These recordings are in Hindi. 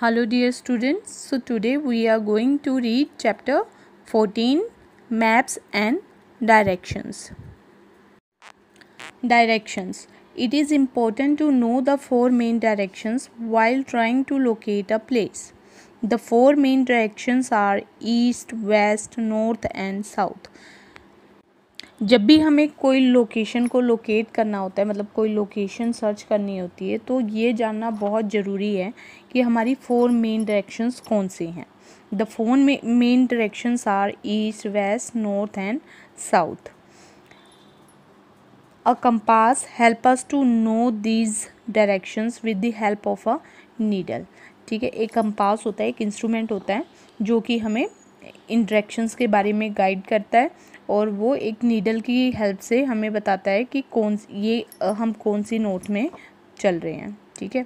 hello dear students so today we are going to read chapter 14 maps and directions directions it is important to know the four main directions while trying to locate a place the four main directions are east west north and south जब भी हमें कोई लोकेशन को लोकेट करना होता है मतलब कोई लोकेशन सर्च करनी होती है तो ये जानना बहुत ज़रूरी है कि हमारी फोर मेन डायरेक्शंस कौन सी हैं the four main directions are east west north and south a compass help us to know these directions with the help of a needle ठीक है एक कंपास होता है एक इंस्ट्रूमेंट होता है जो कि हमें इन डायरेक्शंस के बारे में गाइड करता है और वो एक नीडल की हेल्प से हमें बताता है कि कौन ये हम कौन सी नोट में चल रहे हैं ठीक है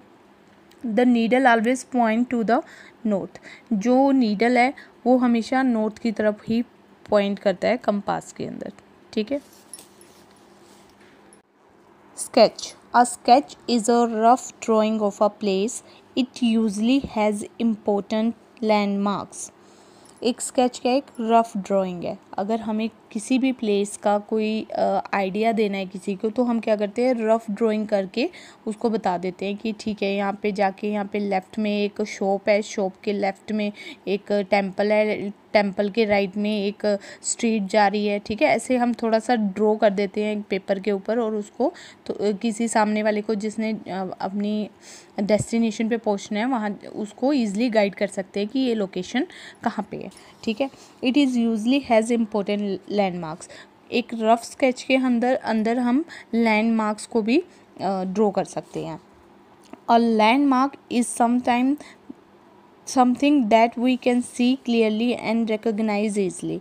the needle always point to the north जो नीडल है वो हमेशा नोट की तरफ ही पॉइंट करता है कंपास के अंदर ठीक है sketch a sketch is a rough drawing of a place it usually has important landmarks एक स्केच का एक रफ ड्राइंग है अगर हमें किसी भी प्लेस का कोई आइडिया देना है किसी को तो हम क्या करते हैं रफ़ ड्राइंग करके उसको बता देते हैं कि ठीक है यहाँ पे जाके यहाँ पे लेफ़्ट में एक शॉप है शॉप के लेफ़्ट में एक टेंपल है टेम्पल के राइट में एक स्ट्रीट जा रही है ठीक है ऐसे हम थोड़ा सा ड्रॉ कर देते हैं पेपर के ऊपर और उसको तो किसी सामने वाले को जिसने अपनी डेस्टिनेशन पे पहुंचना है वहाँ उसको ईजिली गाइड कर सकते हैं कि ये लोकेशन कहाँ पे है ठीक है it is usually has important landmarks एक रफ स्केच के अंदर अंदर हम लैंडमार्क्स को भी ड्रॉ कर सकते हैं और landmark is some something that we can see clearly and recognise easily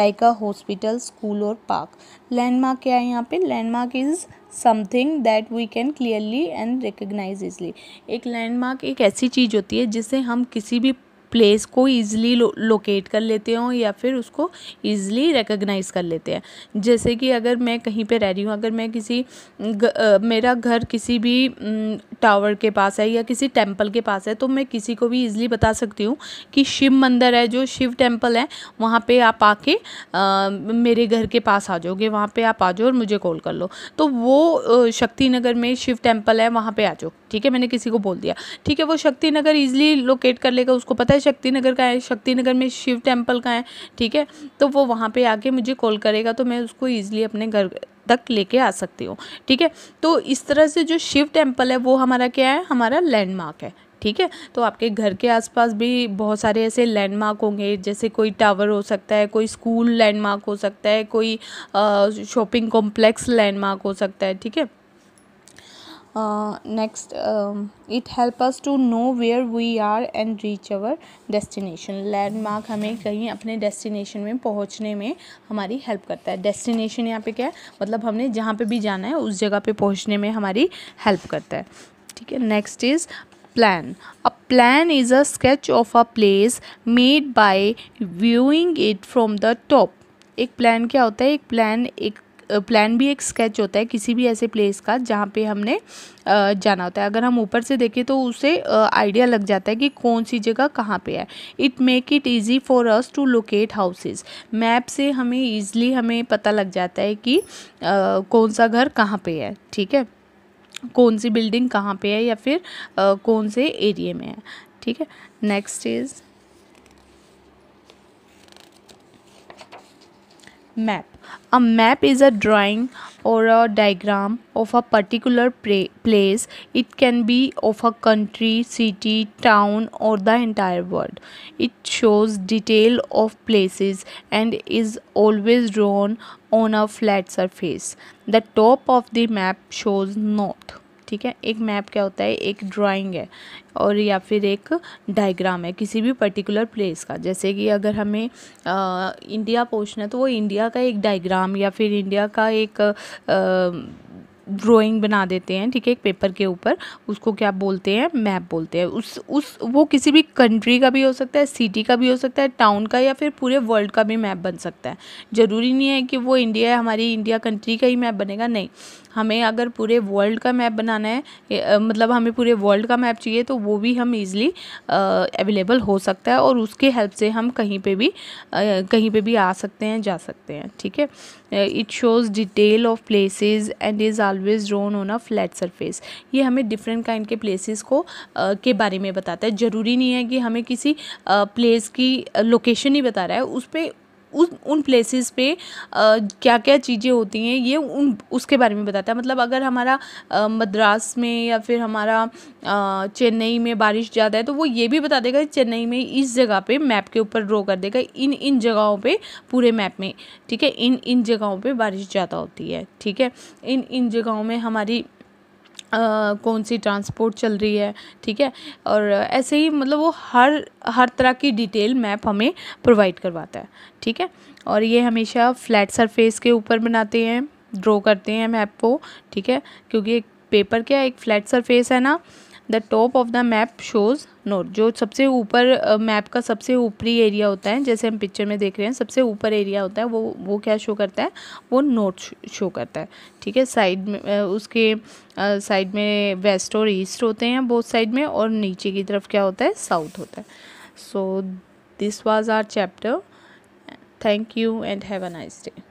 like a hospital school और पार्क लैंडमार्क क्या है यहाँ पे landmark is something that we can clearly and recognise easily एक लैंडमार्क एक ऐसी चीज़ होती है जिसे हम किसी भी प्लेस को ईज़िली लोकेट कर लेते हों या फिर उसको ईज़िली रिकगनाइज़ कर लेते हैं जैसे कि अगर मैं कहीं पे रह रही हूँ अगर मैं किसी ग, अ, मेरा घर किसी भी टावर के पास है या किसी टेम्पल के पास है तो मैं किसी को भी ईज़िली बता सकती हूँ कि शिव मंदिर है जो शिव टेम्पल है वहाँ पर आप आके मेरे घर के पास आ जाओगे वहाँ पर आप आ जाओ और मुझे कॉल कर लो तो वो शक्ति नगर में शिव टेम्पल है वहाँ पर आ जाओ ठीक है मैंने किसी को बोल दिया ठीक है वो शक्ति नगर ईज़िली लोकेट कर लेगा उसको पता शक्ति नगर का है शक्ति नगर में शिव टेम्पल का है ठीक है तो वो वहाँ पर आके मुझे कॉल करेगा तो मैं उसको ईजिली अपने घर तक लेके आ सकती हूँ ठीक है तो इस तरह से जो शिव टेम्पल है वो हमारा क्या है हमारा लैंडमार्क है ठीक है तो आपके घर के आसपास भी बहुत सारे ऐसे लैंडमार्क होंगे जैसे कोई टावर हो सकता है कोई स्कूल लैंडमार्क हो सकता है कोई शॉपिंग कॉम्प्लेक्स लैंडमार्क हो सकता है ठीक है next it help us to know where we are and reach our destination landmark हमें कहीं अपने डेस्टिनेशन में पहुंचने में हमारी हेल्प करता है डेस्टिनेशन यहाँ पे क्या है मतलब हमने जहाँ पे भी जाना है उस जगह पे पहुंचने में हमारी हेल्प करता है ठीक है next is plan a plan is a sketch of a place made by viewing it from the top एक प्लान क्या होता है एक प्लान एक प्लान भी एक स्केच होता है किसी भी ऐसे प्लेस का जहाँ पे हमने जाना होता है अगर हम ऊपर से देखें तो उसे आइडिया लग जाता है कि कौन सी जगह कहाँ पे है it make it easy for us to locate houses map से हमें ईजिली हमें पता लग जाता है कि कौन सा घर कहाँ पे है ठीक है कौन सी बिल्डिंग कहाँ पे है या फिर कौन से एरिए में है ठीक है next is map a map is a drawing or a diagram of a particular place it can be of a country city town or the entire world it shows detail of places and is always drawn on a flat surface the top of the map shows north ठीक है एक मैप क्या होता है एक ड्राइंग है और या फिर एक डायग्राम है किसी भी पर्टिकुलर प्लेस का जैसे कि अगर हमें आ, इंडिया पहुँचना है तो वो इंडिया का एक डायग्राम या फिर इंडिया का एक आ, ड्राइंग बना देते हैं ठीक है एक पेपर के ऊपर उसको क्या बोलते हैं मैप बोलते हैं उस उस वो किसी भी कंट्री का भी हो सकता है सिटी का भी हो सकता है टाउन का या फिर पूरे वर्ल्ड का भी मैप बन सकता है ज़रूरी नहीं है कि वो इंडिया हमारी इंडिया कंट्री का ही मैप बनेगा नहीं हमें अगर पूरे वर्ल्ड का मैप बनाना है मतलब हमें पूरे वर्ल्ड का मैप चाहिए तो वो भी हम ईजिली अवेलेबल हो सकता है और उसके हेल्प से हम कहीं पे भी कहीं पे भी आ सकते हैं जा सकते हैं ठीक है it shows detail of places and is always drawn on a flat surface ये हमें डिफरेंट काइंड के प्लेसेस को आ, के बारे में बताता है ज़रूरी नहीं है कि हमें किसी प्लेस की लोकेशन ही बता रहा है उस पर उस उन प्लेसेस पे आ, क्या क्या चीज़ें होती हैं ये उन उसके बारे में बताता है मतलब अगर हमारा मद्रास में या फिर हमारा चेन्नई में बारिश ज़्यादा है तो वो ये भी बता देगा चेन्नई में इस जगह पे मैप के ऊपर ड्रॉ कर देगा इन इन जगहों पे पूरे मैप में ठीक है इन इन जगहों पे बारिश ज़्यादा होती है ठीक है इन इन जगहों में हमारी कौन सी ट्रांसपोर्ट चल रही है ठीक है और ऐसे ही मतलब वो हर हर तरह की डिटेल मैप हमें प्रोवाइड करवाता है ठीक है और ये हमेशा फ्लैट सरफेस के ऊपर बनाते हैं ड्रॉ करते हैं मैप को ठीक है क्योंकि एक पेपर क्या एक फ्लैट सरफेस है ना the top of the map shows north जो सबसे ऊपर मैप का सबसे ऊपरी एरिया होता है जैसे हम पिक्चर में देख रहे हैं सबसे ऊपर एरिया होता है वो वो क्या शो करता है वो नोट शो करता है ठीक है साइड में उसके साइड में वेस्ट और ईस्ट होते हैं बोथ साइड में और नीचे की तरफ क्या होता है साउथ होता है so this was our chapter thank you and have a nice day